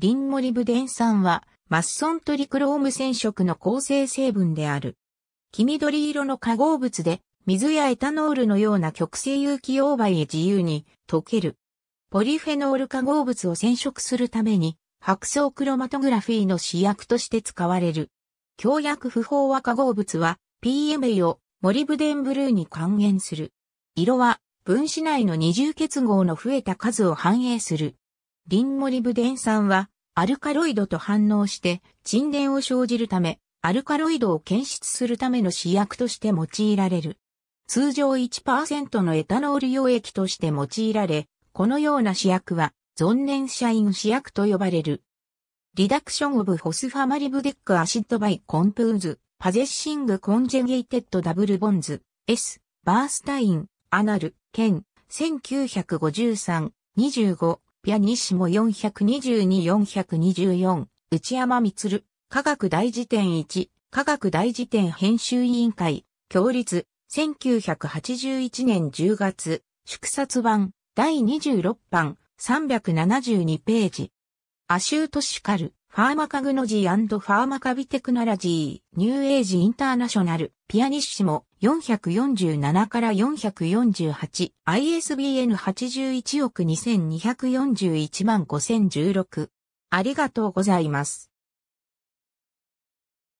リンモリブデン酸は、マッソントリクローム染色の構成成分である。黄緑色の化合物で、水やエタノールのような極性有機溶媒へ自由に溶ける。ポリフェノール化合物を染色するために、白層クロマトグラフィーの試薬として使われる。強薬不飽和化合物は、PMA をモリブデンブルーに還元する。色は、分子内の二重結合の増えた数を反映する。リンモリブデン酸は、アルカロイドと反応して、沈殿を生じるため、アルカロイドを検出するための試薬として用いられる。通常1%のエタノール溶液として用いられ、このような試薬は、存ャ社員試薬と呼ばれる。リダクションオブホスファマリブデックアシッドバイコンプーズ、パゼッシングコンジェゲイテッドダブルボンズ、S、バースタイン、アナル、ケン、1953、25、ピアニッシモ422-424、内山光、科学大辞典1、科学大辞典編集委員会、協立、1981年10月、祝冊版、第26版、372ページ。アシュートシカル。ファーマカグノジーファーマカビテクノラジー、ニューエイジインターナショナル、ピアニッシモ、447から448、ISBN 81億2241万5016。ありがとうございます。